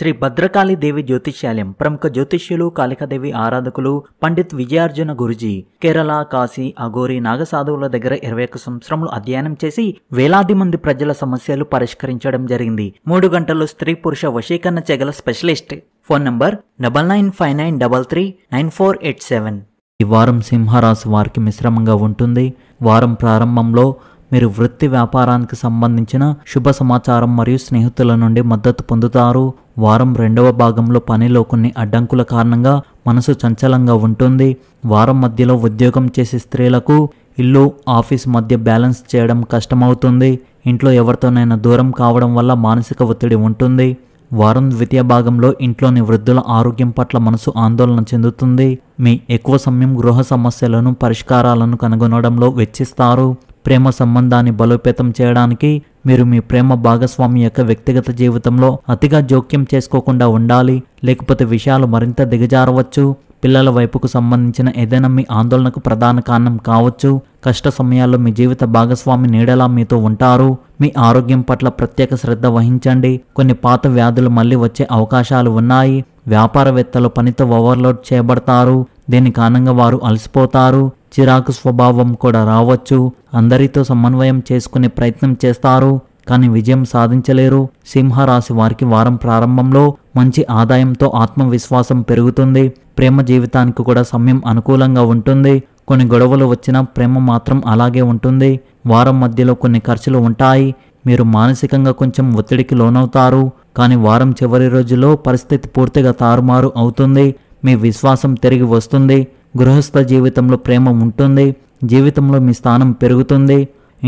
శ్రీ భద్రకాళి దేవి జ్యోతిష్యాలయం ప్రముఖ జ్యోతిష్యులు కాళికాదేవి ఆరాధకులు పండిత్ విజయార్జున గురుజీ కేరళ కాశీ అఘోరి నాగసాధువుల దగ్గర ఇరవై ఒక్క సంవత్సరములు అధ్యయనం చేసి వేలాది మంది ప్రజల సమస్యలు పరిష్కరించడం జరిగింది మూడు గంటలు స్త్రీ పురుష వశీకరణ చెగల specialist phone number double nine five nine double three nine four eight seven ఈ వారం సింహరాశి వారికి మిశ్రమంగా ఉంటుంది వారం ప్రారంభంలో మీరు వృత్తి వ్యాపారానికి సంబంధించిన శుభ సమాచారం మరియు స్నేహితుల నుండి మద్దతు పొందుతారు వారం రెండవ భాగంలో పనిలో కొన్ని అడ్డంకుల కారణంగా మనసు చంచలంగా ఉంటుంది వారం మధ్యలో ఉద్యోగం చేసే స్త్రీలకు ఇల్లు ఆఫీస్ మధ్య బ్యాలెన్స్ చేయడం కష్టమవుతుంది ఇంట్లో ఎవరితోనైనా దూరం కావడం వల్ల మానసిక ఒత్తిడి ఉంటుంది వారం ద్వితీయ భాగంలో ఇంట్లోని వృద్ధుల ఆరోగ్యం పట్ల మనసు ఆందోళన చెందుతుంది మీ ఎక్కువ సమయం గృహ సమస్యలను పరిష్కారాలను కనుగొనడంలో వెచ్చిస్తారు ప్రేమ సంబంధాన్ని బలోపేతం చేయడానికి మీరు మీ ప్రేమ భాగస్వామి యొక్క వ్యక్తిగత జీవితంలో అతిగా జోక్యం చేసుకోకుండా ఉండాలి లేకపోతే విషయాలు మరింత దిగజారవచ్చు పిల్లల వైపుకు సంబంధించిన ఏదైనా మీ ఆందోళనకు ప్రధాన కారణం కావచ్చు కష్ట సమయాల్లో మీ జీవిత భాగస్వామి నీడలా మీతో ఉంటారు మీ ఆరోగ్యం పట్ల ప్రత్యేక శ్రద్ధ వహించండి కొన్ని పాత వ్యాధులు మళ్ళీ వచ్చే అవకాశాలు ఉన్నాయి వ్యాపారవేత్తలు పనితో ఓవర్లోడ్ చేయబడతారు దీని కారణంగా వారు అలసిపోతారు చిరాకు స్వభావం కూడా రావచ్చు అందరితో సమన్వయం చేసుకునే ప్రయత్నం చేస్తారు కానీ విజయం సాధించలేరు సింహరాశి వారికి వారం ప్రారంభంలో మంచి ఆదాయంతో ఆత్మవిశ్వాసం పెరుగుతుంది ప్రేమ జీవితానికి కూడా సమయం అనుకూలంగా ఉంటుంది కొన్ని గొడవలు వచ్చినా ప్రేమ మాత్రం అలాగే ఉంటుంది వారం మధ్యలో కొన్ని ఖర్చులు ఉంటాయి మీరు మానసికంగా కొంచెం ఒత్తిడికి లోనవుతారు కానీ వారం చివరి రోజులో పరిస్థితి పూర్తిగా తారుమారు అవుతుంది మీ విశ్వాసం తిరిగి వస్తుంది గృహస్థ జీవితంలో ప్రేమ ఉంటుంది జీవితంలో మీ స్థానం పెరుగుతుంది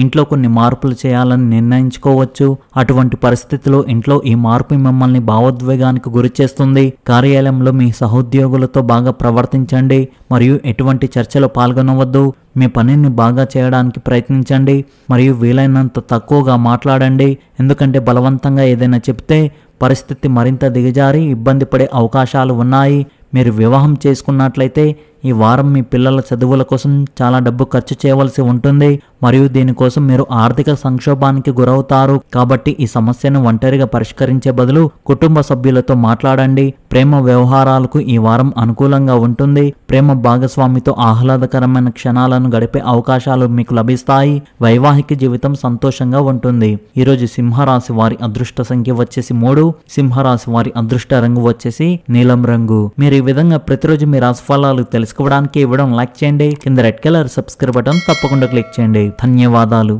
ఇంట్లో కొన్ని మార్పులు చేయాలని నిర్ణయించుకోవచ్చు అటువంటి పరిస్థితిలో ఇంట్లో ఈ మార్పు మిమ్మల్ని భావోద్వేగానికి గురి చేస్తుంది కార్యాలయంలో మీ సహోద్యోగులతో బాగా ప్రవర్తించండి మరియు ఎటువంటి చర్చలో పాల్గొనవద్దు మీ పనిని బాగా చేయడానికి ప్రయత్నించండి మరియు వీలైనంత తక్కువగా మాట్లాడండి ఎందుకంటే బలవంతంగా ఏదైనా చెప్తే పరిస్థితి మరింత దిగజారి ఇబ్బంది పడే అవకాశాలు ఉన్నాయి మీరు వివాహం చేసుకున్నట్లయితే ఈ వారం మీ పిల్లల చదువుల కోసం చాలా డబ్బు ఖర్చు చేయవలసి ఉంటుంది మరియు దీనికోసం మీరు ఆర్థిక సంక్షోభానికి గురవుతారు కాబట్టి ఈ సమస్యను ఒంటరిగా పరిష్కరించే బదులు కుటుంబ సభ్యులతో మాట్లాడండి ప్రేమ వ్యవహారాలకు ఈ వారం అనుకూలంగా ఉంటుంది ప్రేమ భాగస్వామితో ఆహ్లాదకరమైన క్షణాలను గడిపే అవకాశాలు మీకు లభిస్తాయి వైవాహిక జీవితం సంతోషంగా ఉంటుంది ఈరోజు సింహరాశి వారి అదృష్ట సంఖ్య వచ్చేసి మూడు సింహరాశి వారి అదృష్ట రంగు వచ్చేసి నీలం రంగు మీరు ఈ విధంగా ప్రతిరోజు మీ ఫలాలు తెలుసుకోవడానికి ఇవ్వడం లైక్ చేయండి కింద రెడ్ కలర్ సబ్స్క్రైబ్ బటన్ తప్పకుండా క్లిక్ చేయండి ధన్యవాదాలు